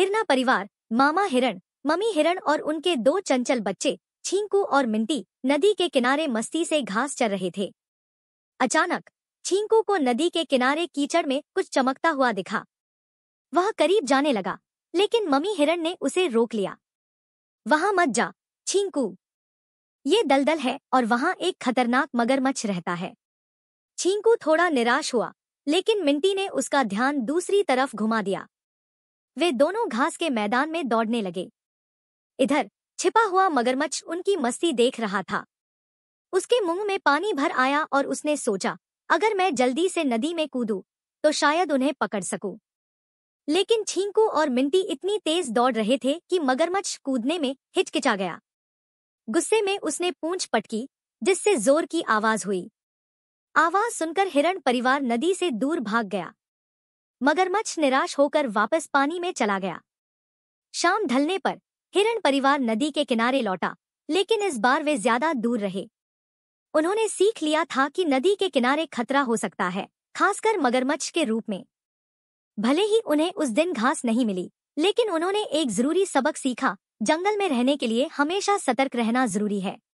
हिरना परिवार मामा हिरण मम्मी हिरण और उनके दो चंचल बच्चे छींकू और मिंटी नदी के किनारे मस्ती से घास चर रहे थे अचानक छींकू को नदी के किनारे कीचड़ में कुछ चमकता हुआ दिखा वह करीब जाने लगा लेकिन मम्मी हिरण ने उसे रोक लिया वहां मत जा छींकू ये दलदल है और वहां एक खतरनाक मगरमच्छ रहता है छींकू थोड़ा निराश हुआ लेकिन मिंटी ने उसका ध्यान दूसरी तरफ घुमा दिया वे दोनों घास के मैदान में दौड़ने लगे इधर छिपा हुआ मगरमच्छ उनकी मस्ती देख रहा था उसके मुंह में पानी भर आया और उसने सोचा अगर मैं जल्दी से नदी में कूदू तो शायद उन्हें पकड़ सकूं। लेकिन छींकू और मिंटी इतनी तेज दौड़ रहे थे कि मगरमच्छ कूदने में हिचकिचा गया गुस्से में उसने पूंछ पटकी जिससे जोर की आवाज हुई आवाज सुनकर हिरण परिवार नदी से दूर भाग गया मगरमच्छ निराश होकर वापस पानी में चला गया शाम ढलने पर हिरण परिवार नदी के किनारे लौटा लेकिन इस बार वे ज्यादा दूर रहे उन्होंने सीख लिया था कि नदी के किनारे खतरा हो सकता है खासकर मगरमच्छ के रूप में भले ही उन्हें उस दिन घास नहीं मिली लेकिन उन्होंने एक जरूरी सबक सीखा जंगल में रहने के लिए हमेशा सतर्क रहना जरूरी है